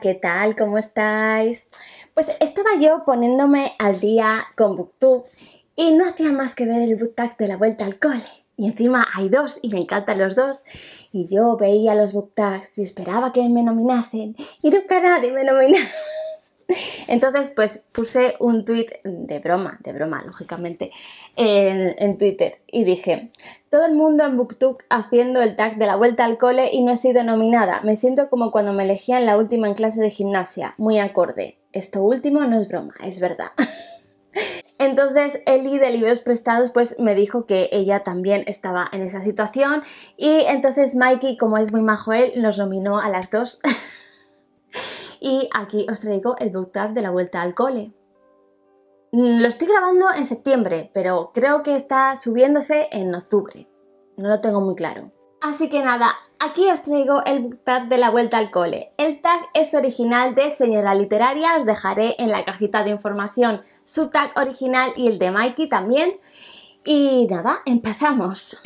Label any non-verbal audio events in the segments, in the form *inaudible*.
¿qué tal? ¿Cómo estáis? Pues estaba yo poniéndome al día con BookTube y no hacía más que ver el BookTag de la vuelta al cole. Y encima hay dos y me encantan los dos. Y yo veía los BookTags y esperaba que me nominasen y nunca nadie me nominaba. *laughs* Entonces, pues puse un tweet de broma, de broma, lógicamente, en, en Twitter y dije, todo el mundo en BookTok haciendo el tag de la vuelta al cole y no he sido nominada. Me siento como cuando me elegían la última en clase de gimnasia. Muy acorde. Esto último no es broma, es verdad. *laughs* Entonces Eli de Libros Prestados pues me dijo que ella también estaba en esa situación y entonces Mikey, como es muy majo él, nos nominó a las dos. *laughs* y aquí os traigo el book de la vuelta al cole. Mm, lo estoy grabando en septiembre, pero creo que está subiéndose en octubre. No lo tengo muy claro. Así que nada, aquí os traigo el book tag de la vuelta al cole. El tag es original de Señora Literaria, os dejaré en la cajita de información su tag original y el de Mikey también. Y nada, empezamos.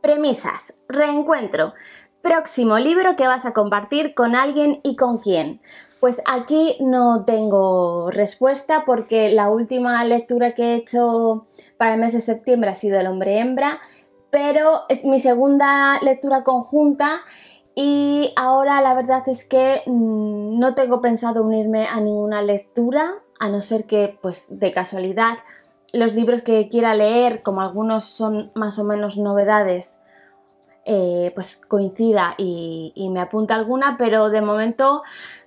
Premisas, reencuentro. Próximo libro que vas a compartir con alguien y con quién. Pues aquí no tengo respuesta porque la última lectura que he hecho para el mes de septiembre ha sido El hombre hembra, pero es mi segunda lectura conjunta y ahora la verdad es que mm, no tengo pensado unirme a ninguna lectura, a no ser que pues de casualidad los libros que quiera leer, como algunos son más o menos novedades, eh, pues coincida y, y me apunta alguna, pero de momento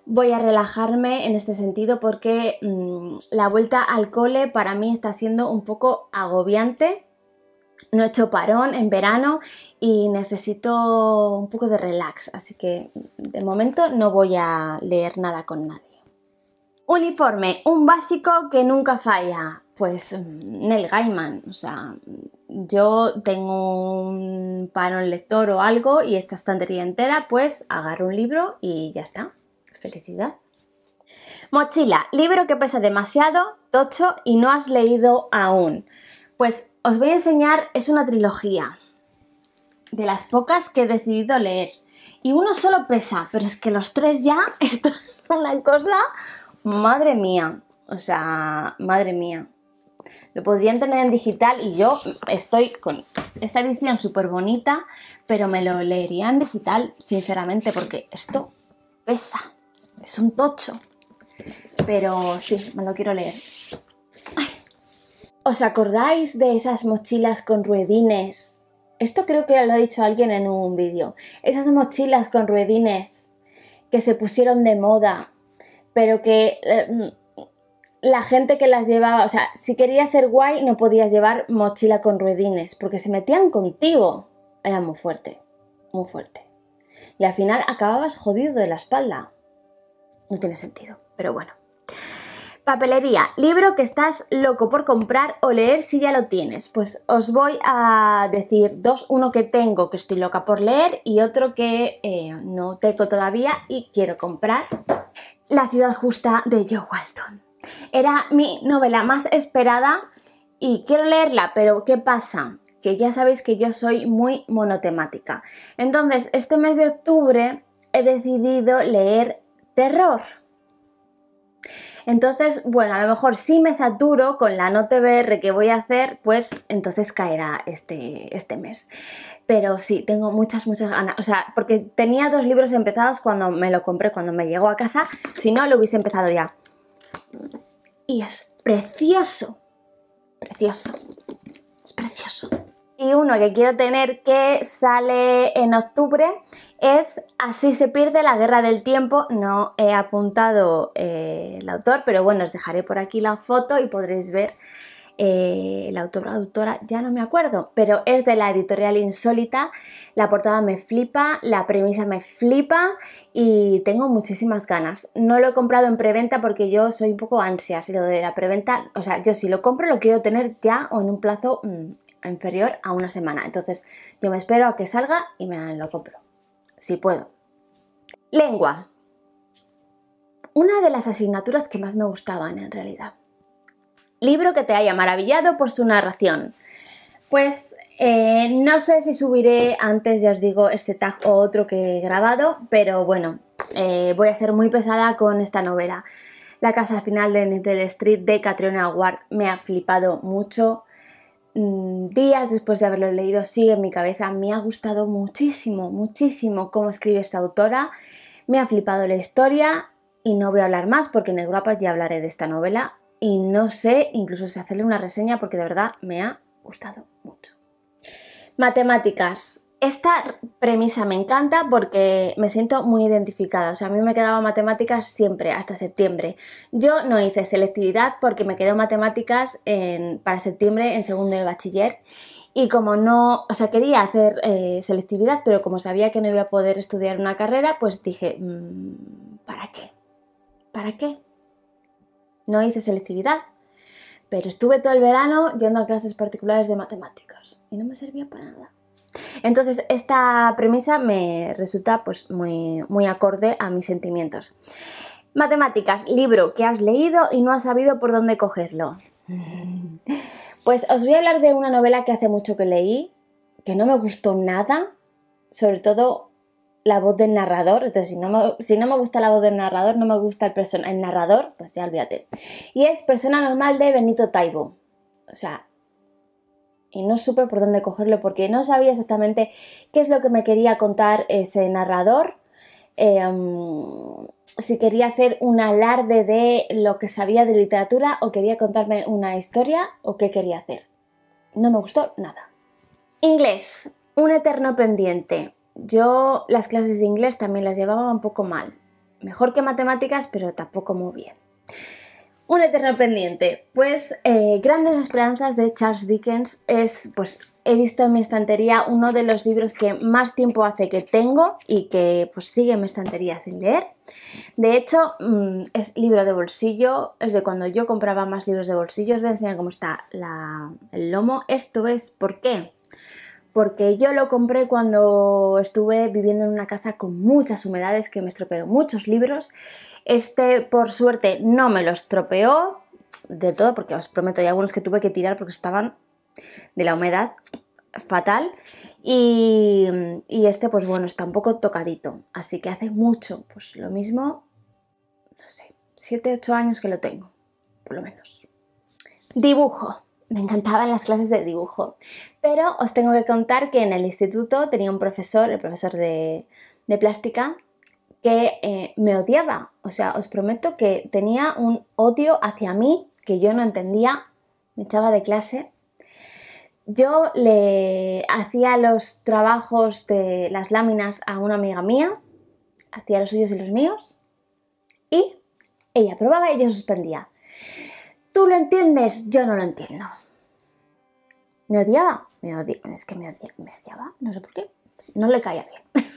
voy a relajarme en este sentido porque mm, la vuelta al cole para mí está siendo un poco agobiante. No he hecho parón en verano y necesito un poco de relax, así que mm, de momento no voy a leer nada con nadie. Uniforme, un básico que nunca falla. Pues mm, Nel Gaiman, o sea, yo tengo un parón lector o algo y esta estantería entera, pues agarro un libro y ya está Felicidad. Mochila, libro que pesa demasiado, tocho y no has leído aún. Pues os voy a enseñar, es una trilogía de las pocas que he decidido leer. Y uno solo pesa, pero es que los tres ya, *laughs* esto es una cosa, madre mía, o sea, madre mía. Lo podrían tener en digital y yo estoy con esta edición súper bonita, pero me lo leería en digital, sinceramente, porque esto pesa. Es un tocho. Pero sí, me lo quiero leer. ¿Os acordáis de esas mochilas con ruedines? Esto creo que lo ha dicho alguien en un vídeo. Esas mochilas con ruedines que se pusieron de moda, pero que eh, la gente que las llevaba, o sea, si querías ser guay no podías llevar mochila con ruedines, porque se metían contigo. Era muy fuerte, muy fuerte. Y al final acababas jodido de la espalda no tiene sentido, pero bueno. Papelería, libro que estás loco por comprar o leer si ya lo tienes. Pues os voy a decir dos, uno que tengo que estoy loca por leer y otro que eh, no tengo todavía y quiero comprar. La ciudad justa de Joe Walton. Era mi novela más esperada y quiero leerla, pero ¿qué pasa? Que ya sabéis que yo soy muy monotemática. Entonces, este mes de octubre he decidido leer Error. Entonces, bueno, a lo mejor si me saturo con la no TBR que voy a hacer, pues entonces caerá este, este mes. Pero sí, tengo muchas, muchas ganas. O sea, porque tenía dos libros empezados cuando me lo compré, cuando me llegó a casa. Si no, lo hubiese empezado ya. Y es precioso. Precioso. Es precioso y uno que quiero tener que sale en octubre es Así se pierde la guerra del tiempo. No he apuntado eh, el autor, pero bueno, os dejaré por aquí la foto y podréis ver. Eh, la autora, autora, ya no me acuerdo, pero es de la editorial Insólita. La portada me flipa, la premisa me flipa y tengo muchísimas ganas. No lo he comprado en preventa porque yo soy un poco ansia. Si lo de la preventa, o sea, yo si lo compro lo quiero tener ya o en un plazo mm, inferior a una semana. Entonces yo me espero a que salga y me lo compro, si puedo. Lengua. Una de las asignaturas que más me gustaban en realidad. Libro que te haya maravillado por su narración. Pues eh, no sé si subiré antes, ya os digo, este tag o otro que he grabado, pero bueno, eh, voy a ser muy pesada con esta novela. La casa final de Nintendo Street de Catriona Ward me ha flipado mucho. Mm, días después de haberlo leído sigue en mi cabeza. Me ha gustado muchísimo, muchísimo cómo escribe esta autora. Me ha flipado la historia y no voy a hablar más porque en Europa ya hablaré de esta novela y no sé incluso si hacerle una reseña porque de verdad me ha gustado mucho. Matemáticas. Esta premisa me encanta porque me siento muy identificada. O sea, a mí me quedaba matemáticas siempre, hasta septiembre. Yo no hice selectividad porque me quedó matemáticas para septiembre en segundo de bachiller. Y como no, o sea, quería hacer eh, selectividad, pero como sabía que no iba a poder estudiar una carrera, pues dije, mm, ¿para qué? ¿Para qué? No hice selectividad, pero estuve todo el verano yendo a clases particulares de matemáticas y no me servía para nada. Entonces, esta premisa me resulta pues, muy, muy acorde a mis sentimientos. Matemáticas, libro que has leído y no has sabido por dónde cogerlo. Mm. Pues os voy a hablar de una novela que hace mucho que leí, que no me gustó nada, sobre todo la voz del narrador. Entonces, si no me, gusta la voz del narrador, no me gusta el, el narrador, pues ya olvídate. Y es Persona Normal de Benito Taibo. O sea, y no supe por dónde cogerlo porque no sabía exactamente qué es lo que me quería contar ese narrador. Em, si quería hacer un alarde de lo que sabía de literatura o quería contarme una historia o qué quería hacer. No me gustó nada. Inglés, un eterno pendiente. Yo las clases de inglés también las llevaba un poco mal. Mejor que matemáticas, pero tampoco muy bien. Un eterno pendiente. Pues eh, Grandes Esperanzas de Charles Dickens es, pues, he visto en mi estantería uno de los libros que más tiempo hace que tengo y que pues sigue en mi estantería sin leer. De hecho, mm, es libro de bolsillo, es de cuando yo compraba más libros de bolsillo. Os voy a enseñar cómo está el lomo. Esto es por qué porque yo lo compré cuando estuve viviendo en una casa con muchas humedades que me estropeó muchos libros. Este, por suerte, no me lo estropeó de todo, porque os prometo, hay algunos que tuve que tirar porque estaban de la humedad fatal. Y, y este, pues bueno, está un poco tocadito. Así que hace mucho, pues lo mismo, no sé, 7-8 años que lo tengo, por lo menos. Dibujo me encantaban las clases de dibujo. Pero os tengo que contar que en el instituto tenía un profesor, el profesor de, plástica, que eh, me odiaba. O sea, os prometo que tenía un odio hacia mí que yo no entendía. Me echaba de clase. Yo le hacía los trabajos de las láminas a una amiga mía, hacía los suyos y los míos, y ella probaba y yo suspendía. Tú lo entiendes, yo no lo entiendo. Me odiaba, me es que me, odiaba, no sé por qué, no le caía bien. *laughs*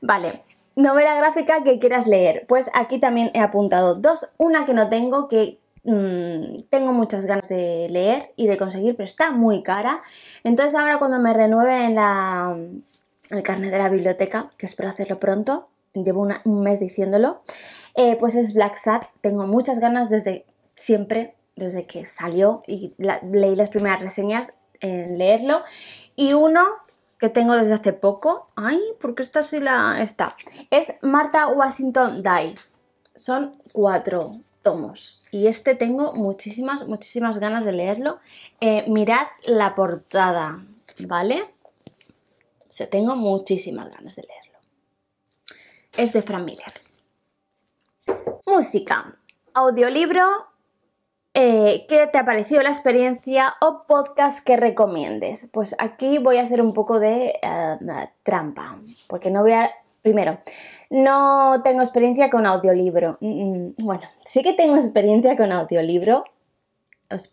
vale, novela gráfica que quieras leer. Pues aquí también he apuntado dos, una que no tengo, que mm, tengo muchas ganas de leer y de conseguir, pero está muy cara. Entonces ahora cuando me renueve en el carnet de la biblioteca, que espero hacerlo pronto, llevo un mes diciéndolo, eh, pues es Black Sad. Tengo muchas ganas desde siempre desde que salió y leí las primeras reseñas en leerlo. Y uno que tengo desde hace poco, ay, porque esta sí la está, es Martha Washington Dye. Son cuatro tomos y este tengo muchísimas, muchísimas ganas de leerlo. Eh, mirad la portada, ¿vale? O tengo muchísimas ganas de leerlo. Es de Fran Miller. Música, audiolibro eh, qué te ha parecido la experiencia o podcast que recomiendes. Pues aquí voy a hacer un poco de eh, trampa, porque no voy a... Primero, no tengo experiencia con audiolibro. Mm, mm, bueno, sí que tengo experiencia con audiolibro. Os,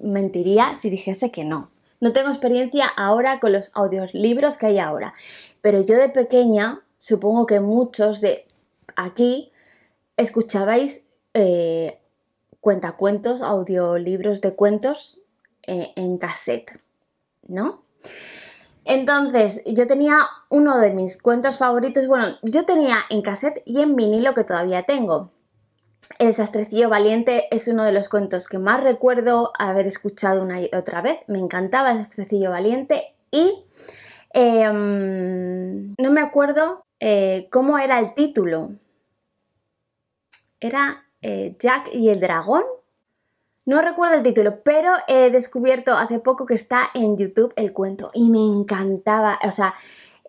mentiría si dijese que no. No tengo experiencia ahora con los audiolibros que hay ahora. Pero yo de pequeña, supongo que muchos de aquí escuchabais... Eh, cuentacuentos, audiolibros de cuentos eh, en cassette, ¿no? Entonces, yo tenía uno de mis cuentos favoritos, bueno, yo tenía en cassette y en vinilo que todavía tengo. El sastrecillo valiente es uno de los cuentos que más recuerdo haber escuchado una y otra vez. Me encantaba el sastrecillo valiente y em, no me acuerdo eh, cómo era el título. Era eh, Jack y el dragón. No recuerdo el título, pero he descubierto hace poco que está en YouTube el cuento y me encantaba. O sea,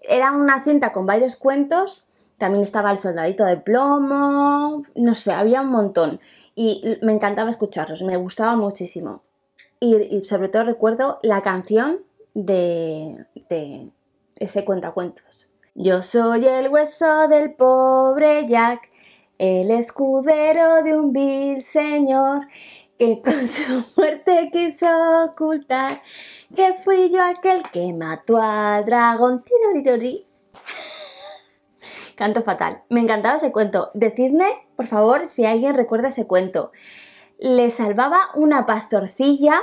era una cinta con varios cuentos. También estaba el soldadito de plomo, no sé, había un montón. Y me encantaba escucharlos, me gustaba muchísimo. Y, sobre todo recuerdo la canción de, de ese cuentos. Yo soy el hueso del pobre Jack el escudero de un vil señor que con su *laughs* muerte quiso ocultar que fui yo aquel que mató al dragón. Tirorirori. *laughs* Canto fatal. Me encantaba ese cuento. Decidme, por favor, si alguien recuerda ese cuento. Le salvaba una pastorcilla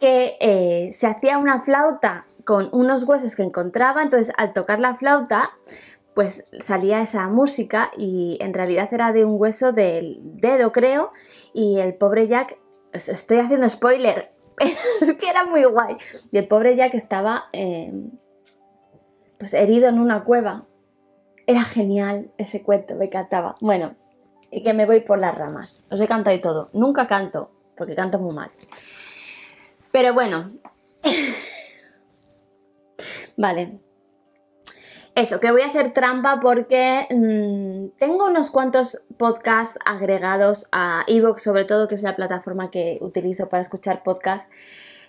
que eh, se hacía una flauta con unos huesos que encontraba, entonces al tocar la flauta, pues salía esa música y en realidad era de un hueso del dedo, creo, y el pobre Jack, estoy haciendo spoiler, *laughs* es que era muy guay, y el pobre Jack estaba em, pues herido en una cueva. Era genial ese cuento, me encantaba. Bueno, y que me voy por las ramas. Os he cantado y todo. Nunca canto, porque canto muy mal. Pero bueno. *laughs* vale eso, que voy a hacer trampa porque mm, tengo unos cuantos podcasts agregados a Evox, sobre todo, que es la plataforma que utilizo para escuchar podcasts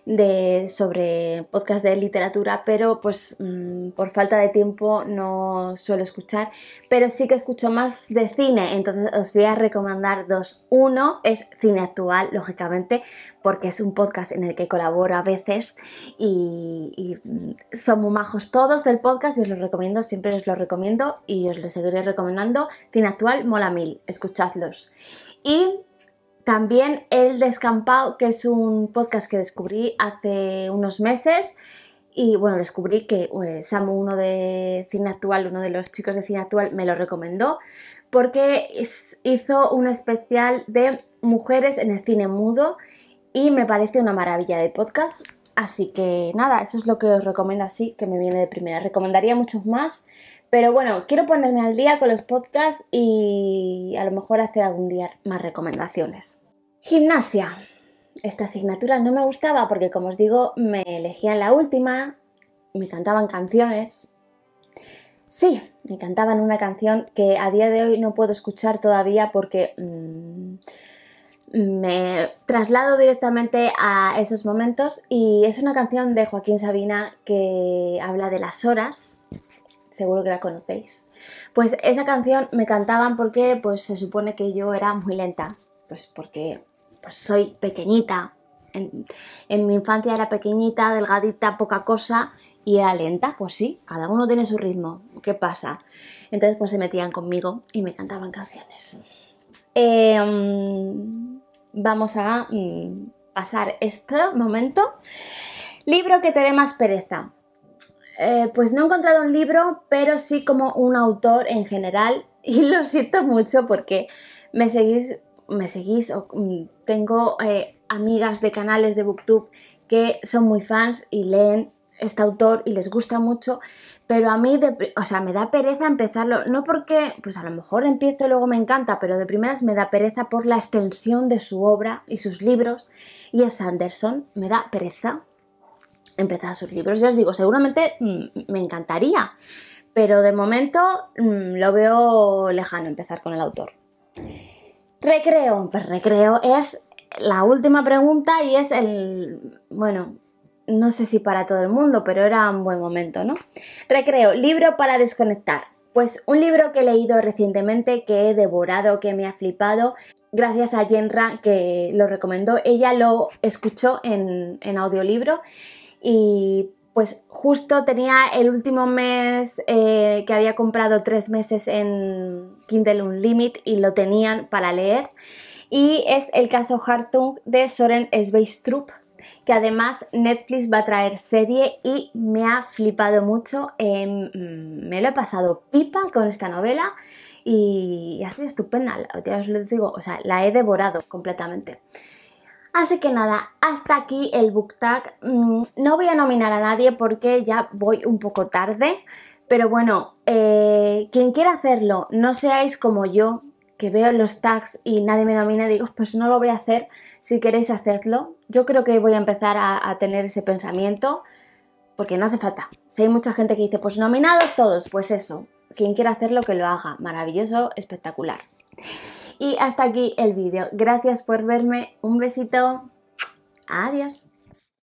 de, sobre podcast de literatura, pero pues mm, por falta de tiempo no suelo escuchar, pero sí que escucho más de cine, entonces os voy a recomendar dos. Uno es Cine Actual, lógicamente, porque es un podcast en el que colaboro a veces y, y mm, son muy majos todos del podcast y os lo recomiendo, siempre os lo recomiendo y os lo seguiré recomendando. Cine Actual, mola mil, escuchadlos. Y también El Descampado, que es un podcast que descubrí hace unos meses. Y bueno, descubrí que eh, Samu, uno de Cine Actual, uno de los chicos de Cine Actual, me lo recomendó porque hizo un especial de mujeres en el cine mudo y me parece una maravilla de podcast. Así que nada, eso es lo que os recomiendo así, que me viene de primera. Recomendaría muchos más, pero bueno, quiero ponerme al día con los podcasts y a lo mejor hacer algún día más recomendaciones. Gimnasia. Esta asignatura no me gustaba porque, como os digo, me elegían la última, me cantaban canciones. Sí, me cantaban una canción que a día de hoy no puedo escuchar todavía porque mm, me traslado directamente a esos momentos y es una canción de Joaquín Sabina que habla de las horas, seguro que la conocéis. Pues esa canción me cantaban porque pues, se supone que yo era muy lenta, pues porque pues soy pequeñita. En, mi infancia era pequeñita, delgadita, poca cosa y era lenta, pues sí, cada uno tiene su ritmo. ¿Qué pasa? Entonces pues se metían conmigo y me cantaban canciones. Em, vamos a mm, pasar este momento. Libro que te dé más pereza. Eh, pues no he encontrado un libro, pero sí como un autor en general y lo siento mucho porque me seguís me seguís mm, tengo eh, amigas de canales de booktube que son muy fans y leen este autor y les gusta mucho, pero a mí, o sea, me da pereza empezarlo, no porque, pues a lo mejor empiezo y luego me encanta, pero de primeras me da pereza por la extensión de su obra y sus libros, y es Sanderson me da pereza empezar sus libros, ya os digo, seguramente mm, me encantaría, pero de momento mm, lo veo lejano empezar con el autor. Recreo. Pues recreo es la última pregunta y es el, bueno, no sé si para todo el mundo, pero era un buen momento, ¿no? Recreo, libro para desconectar. Pues un libro que he leído recientemente, que he devorado, que me ha flipado, gracias a Jenra que lo recomendó. Ella lo escuchó en, en audiolibro y pues justo tenía el último mes eh, que había comprado tres meses en Kindle Unlimited y lo tenían para leer. Y es el caso Hartung de Soren Sveistrup, que además Netflix va a traer serie y me ha flipado mucho. Em, me lo he pasado pipa con esta novela y ha sido estupenda, ya os lo digo, o sea, la he devorado completamente. Así que nada, hasta aquí el book tag. Mm, no voy a nominar a nadie porque ya voy un poco tarde. Pero bueno, eh, quien quiera hacerlo, no seáis como yo, que veo los tags y nadie me nomina, digo, *laughs* pues no lo voy a hacer. Si queréis hacerlo, yo creo que voy a empezar a, a tener ese pensamiento, porque no hace falta. Si hay mucha gente que dice, pues nominados todos, pues eso, quien quiera hacerlo, que lo haga. Maravilloso, espectacular. Y hasta aquí el vídeo. Gracias por verme. Un besito. Adiós.